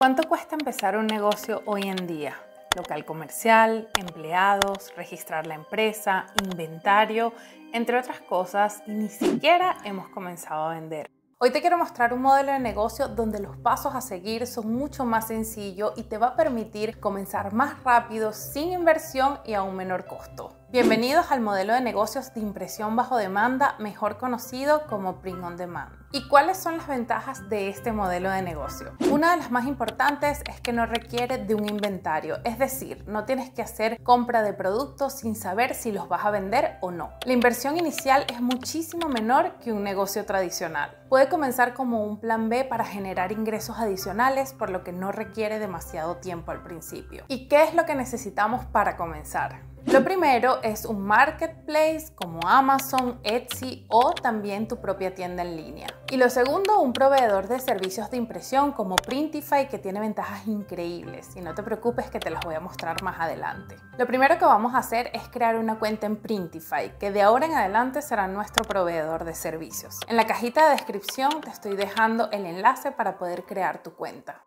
¿Cuánto cuesta empezar un negocio hoy en día? Local comercial, empleados, registrar la empresa, inventario, entre otras cosas, y ni siquiera hemos comenzado a vender. Hoy te quiero mostrar un modelo de negocio donde los pasos a seguir son mucho más sencillos y te va a permitir comenzar más rápido, sin inversión y a un menor costo. Bienvenidos al modelo de negocios de impresión bajo demanda, mejor conocido como Print on Demand. ¿Y cuáles son las ventajas de este modelo de negocio? Una de las más importantes es que no requiere de un inventario, es decir, no tienes que hacer compra de productos sin saber si los vas a vender o no. La inversión inicial es muchísimo menor que un negocio tradicional. Puede comenzar como un plan B para generar ingresos adicionales, por lo que no requiere demasiado tiempo al principio. ¿Y qué es lo que necesitamos para comenzar? Lo primero es un marketplace como Amazon, Etsy o también tu propia tienda en línea. Y lo segundo, un proveedor de servicios de impresión como Printify que tiene ventajas increíbles y no te preocupes que te las voy a mostrar más adelante. Lo primero que vamos a hacer es crear una cuenta en Printify que de ahora en adelante será nuestro proveedor de servicios. En la cajita de descripción te estoy dejando el enlace para poder crear tu cuenta.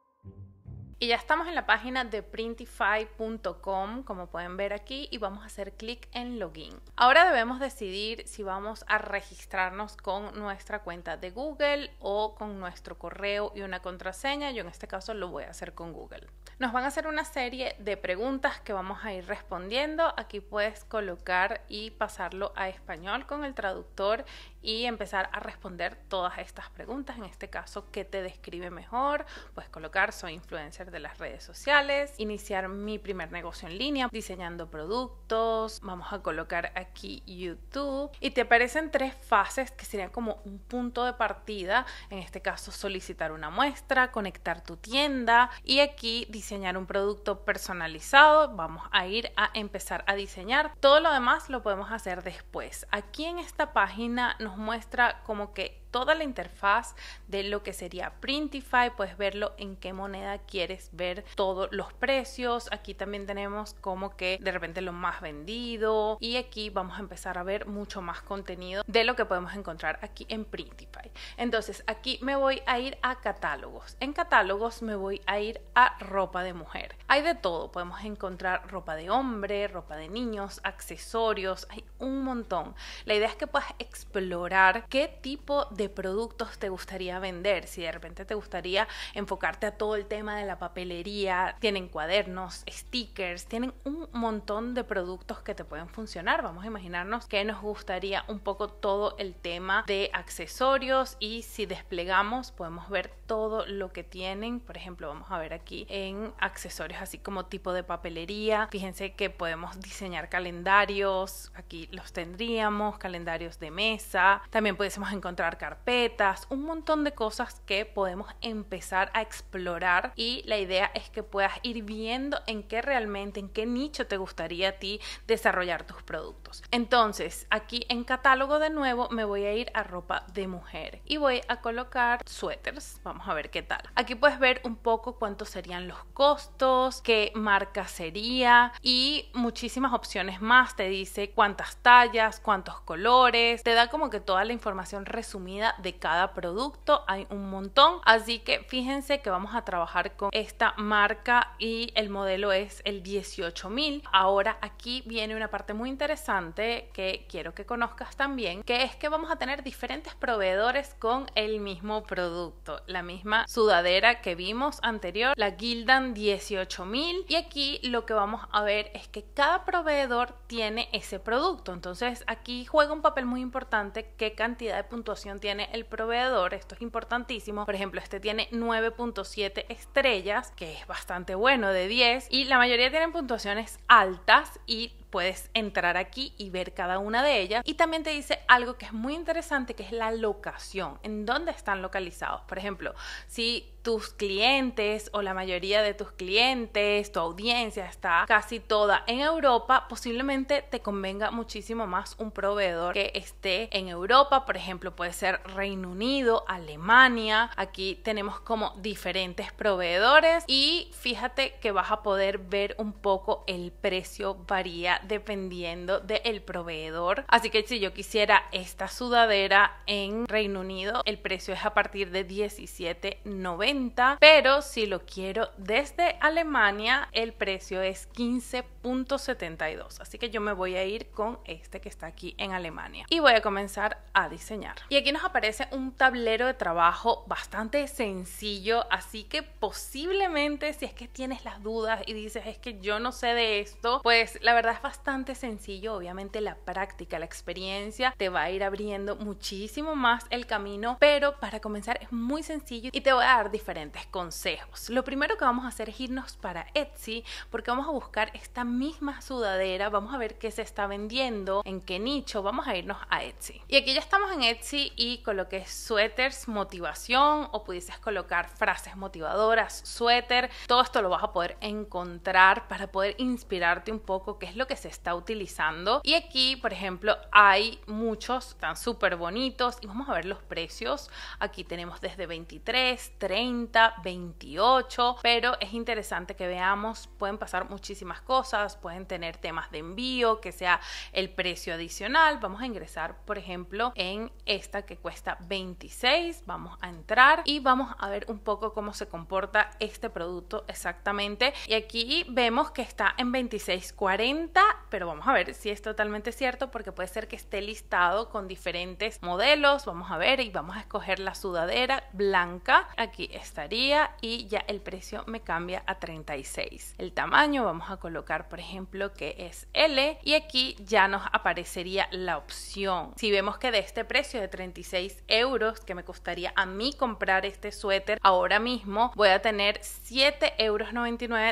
Y ya estamos en la página de printify.com, como pueden ver aquí, y vamos a hacer clic en login. Ahora debemos decidir si vamos a registrarnos con nuestra cuenta de Google o con nuestro correo y una contraseña. Yo en este caso lo voy a hacer con Google. Nos van a hacer una serie de preguntas que vamos a ir respondiendo. Aquí puedes colocar y pasarlo a español con el traductor y empezar a responder todas estas preguntas. En este caso, ¿qué te describe mejor? Puedes colocar soy influencer de las redes sociales, iniciar mi primer negocio en línea, diseñando productos, vamos a colocar aquí YouTube y te aparecen tres fases que serían como un punto de partida. En este caso, solicitar una muestra, conectar tu tienda y aquí diseñar un producto personalizado. Vamos a ir a empezar a diseñar. Todo lo demás lo podemos hacer después. Aquí en esta página muestra como que toda la interfaz de lo que sería Printify, puedes verlo en qué moneda quieres ver todos los precios. Aquí también tenemos como que de repente lo más vendido y aquí vamos a empezar a ver mucho más contenido de lo que podemos encontrar aquí en Printify. Entonces aquí me voy a ir a catálogos. En catálogos me voy a ir a ropa de mujer. Hay de todo, podemos encontrar ropa de hombre, ropa de niños, accesorios, hay un montón. La idea es que puedas explorar qué tipo de productos te gustaría vender, si de repente te gustaría enfocarte a todo el tema de la papelería, tienen cuadernos, stickers, tienen un montón de productos que te pueden funcionar. Vamos a imaginarnos que nos gustaría un poco todo el tema de accesorios y si desplegamos podemos ver todo lo que tienen. Por ejemplo, vamos a ver aquí en accesorios así como tipo de papelería. Fíjense que podemos diseñar calendarios, aquí los tendríamos, calendarios de mesa. También pudiésemos encontrar cartas carpetas, un montón de cosas que podemos empezar a explorar y la idea es que puedas ir viendo en qué realmente, en qué nicho te gustaría a ti desarrollar tus productos. Entonces, aquí en catálogo de nuevo me voy a ir a ropa de mujer y voy a colocar suéteres. Vamos a ver qué tal. Aquí puedes ver un poco cuántos serían los costos, qué marca sería y muchísimas opciones más. Te dice cuántas tallas, cuántos colores, te da como que toda la información resumida de cada producto. Hay un montón. Así que fíjense que vamos a trabajar con esta marca y el modelo es el 18000. Ahora aquí viene una parte muy interesante que quiero que conozcas también, que es que vamos a tener diferentes proveedores con el mismo producto. La misma sudadera que vimos anterior, la Gildan 18000. Y aquí lo que vamos a ver es que cada proveedor tiene ese producto. Entonces aquí juega un papel muy importante qué cantidad de puntuación tiene el proveedor, esto es importantísimo. Por ejemplo, este tiene 9.7 estrellas, que es bastante bueno, de 10. Y la mayoría tienen puntuaciones altas y puedes entrar aquí y ver cada una de ellas. Y también te dice algo que es muy interesante, que es la locación, en dónde están localizados. Por ejemplo, si tus clientes o la mayoría de tus clientes, tu audiencia está casi toda en Europa, posiblemente te convenga muchísimo más un proveedor que esté en Europa, por ejemplo, puede ser Reino Unido, Alemania, aquí tenemos como diferentes proveedores y fíjate que vas a poder ver un poco el precio varía dependiendo del proveedor. Así que si yo quisiera esta sudadera en Reino Unido, el precio es a partir de 17.90, pero si lo quiero desde Alemania, el precio es 15.72. Así que yo me voy a ir con este que está aquí en Alemania y voy a comenzar a diseñar. Y aquí nos aparece un tablero de trabajo bastante sencillo, así que posiblemente si es que tienes las dudas y dices es que yo no sé de esto, pues la verdad es bastante sencillo, obviamente la práctica, la experiencia te va a ir abriendo muchísimo más el camino, pero para comenzar es muy sencillo y te voy a dar diferentes consejos. Lo primero que vamos a hacer es irnos para Etsy porque vamos a buscar esta misma sudadera, vamos a ver qué se está vendiendo, en qué nicho, vamos a irnos a Etsy. Y aquí ya estamos en Etsy y coloqué suéteres motivación o pudieses colocar frases motivadoras, suéter, todo esto lo vas a poder encontrar para poder inspirarte un poco qué es lo que se está utilizando. Y aquí, por ejemplo, hay muchos, están súper bonitos. Y vamos a ver los precios. Aquí tenemos desde 23, 30, 28. Pero es interesante que veamos, pueden pasar muchísimas cosas. Pueden tener temas de envío, que sea el precio adicional. Vamos a ingresar, por ejemplo, en esta que cuesta 26. Vamos a entrar y vamos a ver un poco cómo se comporta este producto exactamente. Y aquí vemos que está en 26.40 pero vamos a ver si es totalmente cierto porque puede ser que esté listado con diferentes modelos, vamos a ver y vamos a escoger la sudadera blanca, aquí estaría y ya el precio me cambia a 36. El tamaño vamos a colocar por ejemplo que es L y aquí ya nos aparecería la opción. Si vemos que de este precio de 36 euros que me costaría a mí comprar este suéter ahora mismo voy a tener 7,99 euros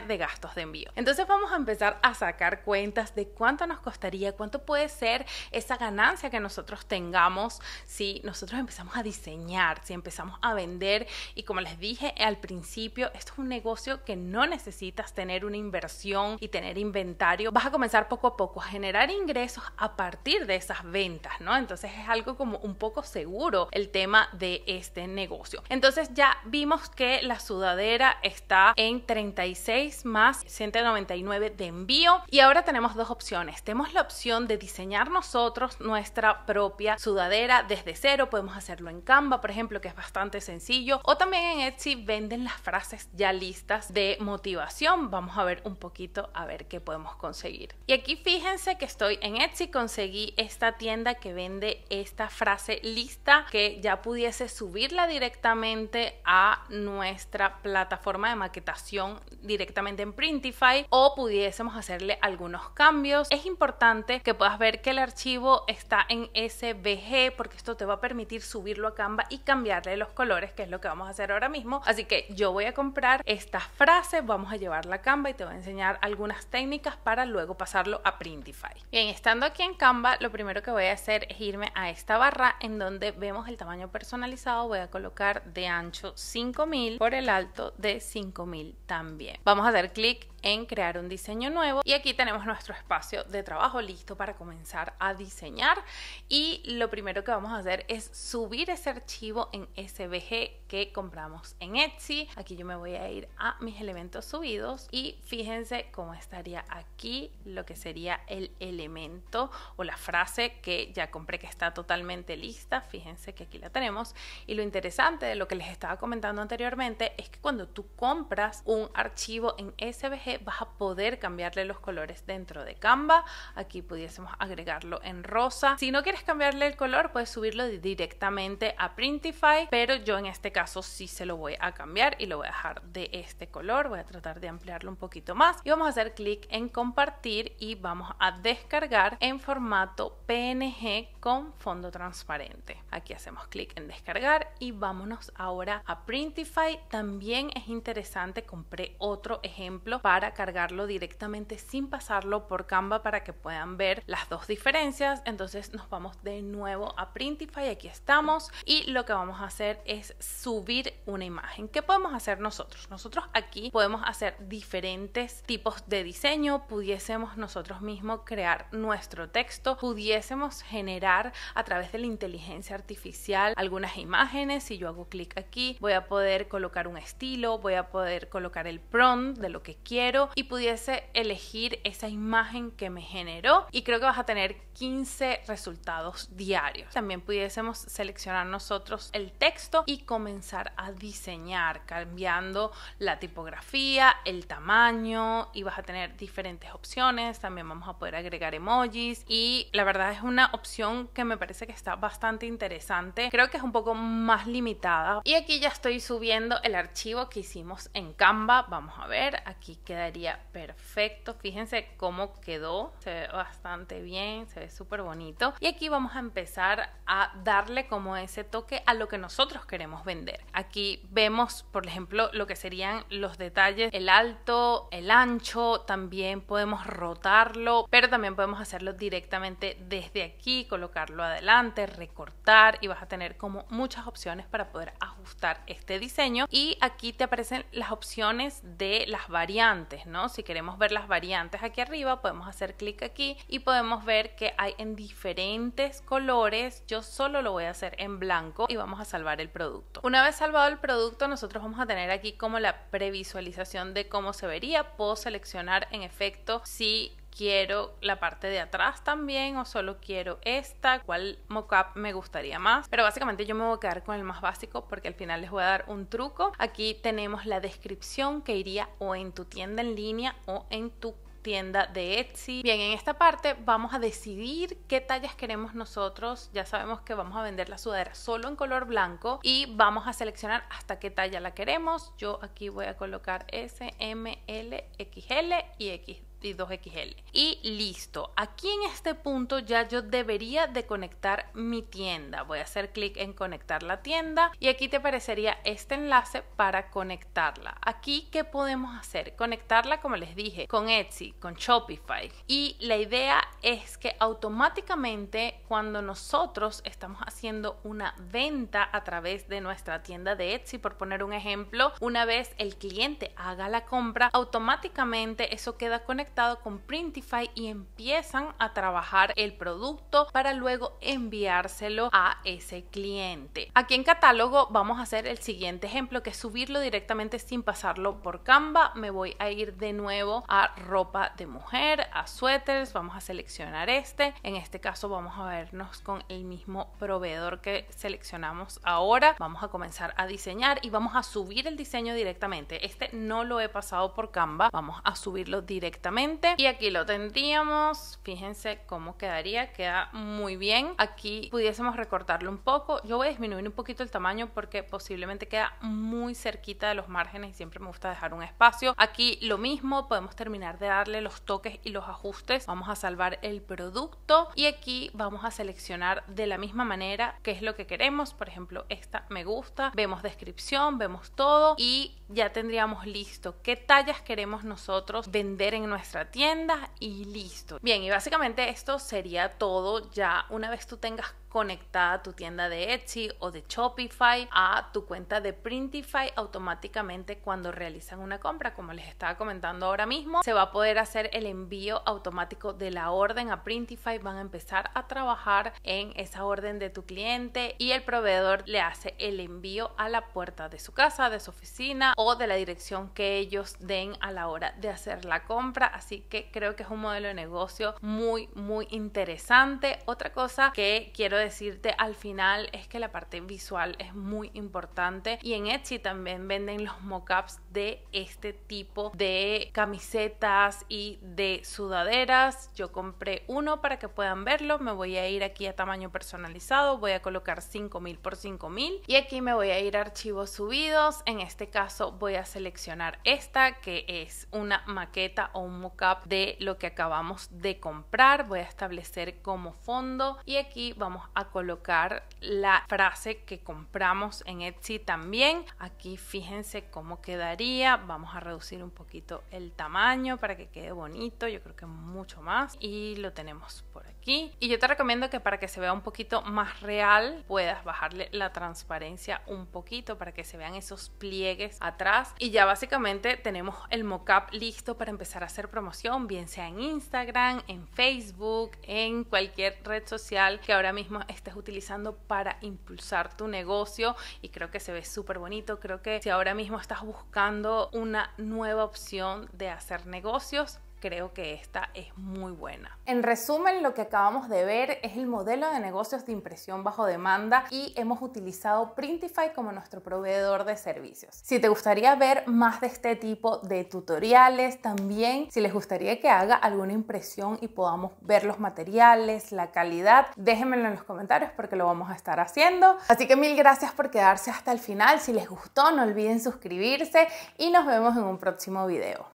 de gastos de envío. Entonces vamos a empezar a sacar cuenta de cuánto nos costaría, cuánto puede ser esa ganancia que nosotros tengamos si nosotros empezamos a diseñar, si empezamos a vender. Y como les dije al principio, esto es un negocio que no necesitas tener una inversión y tener inventario. Vas a comenzar poco a poco a generar ingresos a partir de esas ventas, ¿no? Entonces es algo como un poco seguro el tema de este negocio. Entonces ya vimos que la sudadera está en 36 más 199 de envío y ahora tenemos dos opciones. Tenemos la opción de diseñar nosotros nuestra propia sudadera desde cero. Podemos hacerlo en Canva, por ejemplo, que es bastante sencillo. O también en Etsy venden las frases ya listas de motivación. Vamos a ver un poquito a ver qué podemos conseguir. Y aquí fíjense que estoy en Etsy. Conseguí esta tienda que vende esta frase lista que ya pudiese subirla directamente a nuestra plataforma de maquetación directamente en Printify o pudiésemos hacerle algunos cambios. Es importante que puedas ver que el archivo está en SVG porque esto te va a permitir subirlo a Canva y cambiarle los colores, que es lo que vamos a hacer ahora mismo. Así que yo voy a comprar esta frase, vamos a llevarla a Canva y te voy a enseñar algunas técnicas para luego pasarlo a Printify. Bien, estando aquí en Canva, lo primero que voy a hacer es irme a esta barra en donde vemos el tamaño personalizado. Voy a colocar de ancho 5000 por el alto de 5000 también. Vamos a hacer clic en crear un diseño nuevo y aquí tenemos nuestro espacio de trabajo listo para comenzar a diseñar y lo primero que vamos a hacer es subir ese archivo en SVG que compramos en Etsy. Aquí yo me voy a ir a mis elementos subidos y fíjense cómo estaría aquí lo que sería el elemento o la frase que ya compré que está totalmente lista. Fíjense que aquí la tenemos y lo interesante de lo que les estaba comentando anteriormente es que cuando tú compras un archivo en SVG vas a poder cambiarle los colores dentro de Canva. Aquí pudiésemos agregarlo en rosa. Si no quieres cambiarle el color, puedes subirlo directamente a Printify, pero yo en este caso sí se lo voy a cambiar y lo voy a dejar de este color. Voy a tratar de ampliarlo un poquito más y vamos a hacer clic en compartir y vamos a descargar en formato PNG con fondo transparente. Aquí hacemos clic en descargar y vámonos ahora a Printify. También es interesante, compré otro ejemplo para cargarlo directamente sin pasarlo por Canva para que puedan ver las dos diferencias. Entonces nos vamos de nuevo a Printify, aquí estamos y lo que vamos a hacer es subir una imagen. ¿Qué podemos hacer nosotros? Nosotros aquí podemos hacer diferentes tipos de diseño, pudiésemos nosotros mismos crear nuestro texto, pudiésemos generar a través de la inteligencia artificial algunas imágenes, si yo hago clic aquí voy a poder colocar un estilo, voy a poder colocar el prompt de lo que quiero, y pudiese elegir esa imagen que me generó y creo que vas a tener 15 resultados diarios. También pudiésemos seleccionar nosotros el texto y comenzar a diseñar cambiando la tipografía, el tamaño y vas a tener diferentes opciones. También vamos a poder agregar emojis y la verdad es una opción que me parece que está bastante interesante. Creo que es un poco más limitada y aquí ya estoy subiendo el archivo que hicimos en Canva. Vamos a ver, aquí queda quedaría perfecto. Fíjense cómo quedó. Se ve bastante bien, se ve súper bonito. Y aquí vamos a empezar a darle como ese toque a lo que nosotros queremos vender. Aquí vemos, por ejemplo, lo que serían los detalles, el alto, el ancho. También podemos rotarlo, pero también podemos hacerlo directamente desde aquí, colocarlo adelante, recortar y vas a tener como muchas opciones para poder ajustar este diseño. Y aquí te aparecen las opciones de las variantes ¿no? Si queremos ver las variantes aquí arriba, podemos hacer clic aquí y podemos ver que hay en diferentes colores. Yo solo lo voy a hacer en blanco y vamos a salvar el producto. Una vez salvado el producto, nosotros vamos a tener aquí como la previsualización de cómo se vería. Puedo seleccionar en efecto si quiero la parte de atrás también o solo quiero esta, cuál mockup me gustaría más. Pero básicamente yo me voy a quedar con el más básico porque al final les voy a dar un truco. Aquí tenemos la descripción que iría o en tu tienda en línea o en tu tienda de Etsy. Bien, en esta parte vamos a decidir qué tallas queremos nosotros. Ya sabemos que vamos a vender la sudadera solo en color blanco y vamos a seleccionar hasta qué talla la queremos. Yo aquí voy a colocar S, M, L, XL y XD y 2XL. Y listo, aquí en este punto ya yo debería de conectar mi tienda. Voy a hacer clic en conectar la tienda y aquí te aparecería este enlace para conectarla. Aquí, ¿qué podemos hacer? Conectarla, como les dije, con Etsy, con Shopify. Y la idea es que automáticamente cuando nosotros estamos haciendo una venta a través de nuestra tienda de Etsy, por poner un ejemplo, una vez el cliente haga la compra, automáticamente eso queda conectado con Printify y empiezan a trabajar el producto para luego enviárselo a ese cliente. Aquí en catálogo vamos a hacer el siguiente ejemplo que es subirlo directamente sin pasarlo por Canva. Me voy a ir de nuevo a ropa de mujer, a suéteres, vamos a seleccionar este. En este caso vamos a vernos con el mismo proveedor que seleccionamos ahora. Vamos a comenzar a diseñar y vamos a subir el diseño directamente. Este no lo he pasado por Canva, vamos a subirlo directamente y aquí lo tendríamos. Fíjense cómo quedaría. Queda muy bien. Aquí pudiésemos recortarlo un poco. Yo voy a disminuir un poquito el tamaño porque posiblemente queda muy cerquita de los márgenes y siempre me gusta dejar un espacio. Aquí lo mismo. Podemos terminar de darle los toques y los ajustes. Vamos a salvar el producto. Y aquí vamos a seleccionar de la misma manera qué es lo que queremos. Por ejemplo, esta me gusta. Vemos descripción, vemos todo. Y ya tendríamos listo qué tallas queremos nosotros vender en nuestra tienda y listo. Bien, y básicamente esto sería todo ya una vez tú tengas conectada tu tienda de Etsy o de Shopify a tu cuenta de Printify automáticamente cuando realizan una compra. Como les estaba comentando ahora mismo, se va a poder hacer el envío automático de la orden a Printify. Van a empezar a trabajar en esa orden de tu cliente y el proveedor le hace el envío a la puerta de su casa, de su oficina o de la dirección que ellos den a la hora de hacer la compra. Así que creo que es un modelo de negocio muy, muy interesante. Otra cosa que quiero decirte al final es que la parte visual es muy importante y en Etsy también venden los mockups de este tipo de camisetas y de sudaderas. Yo compré uno para que puedan verlo. Me voy a ir aquí a tamaño personalizado, voy a colocar 5000 por 5000 y aquí me voy a ir a archivos subidos. En este caso voy a seleccionar esta que es una maqueta o un mockup de lo que acabamos de comprar. Voy a establecer como fondo y aquí vamos a colocar la frase que compramos en Etsy también. Aquí fíjense cómo quedaría. Vamos a reducir un poquito el tamaño para que quede bonito. Yo creo que mucho más. Y lo tenemos por aquí. Y yo te recomiendo que para que se vea un poquito más real puedas bajarle la transparencia un poquito para que se vean esos pliegues atrás. Y ya básicamente tenemos el mockup listo para empezar a hacer promoción, bien sea en Instagram, en Facebook, en cualquier red social que ahora mismo estás estés utilizando para impulsar tu negocio y creo que se ve súper bonito. Creo que si ahora mismo estás buscando una nueva opción de hacer negocios, creo que esta es muy buena. En resumen, lo que acabamos de ver es el modelo de negocios de impresión bajo demanda y hemos utilizado Printify como nuestro proveedor de servicios. Si te gustaría ver más de este tipo de tutoriales, también si les gustaría que haga alguna impresión y podamos ver los materiales, la calidad, déjenmelo en los comentarios porque lo vamos a estar haciendo. Así que mil gracias por quedarse hasta el final. Si les gustó, no olviden suscribirse y nos vemos en un próximo video.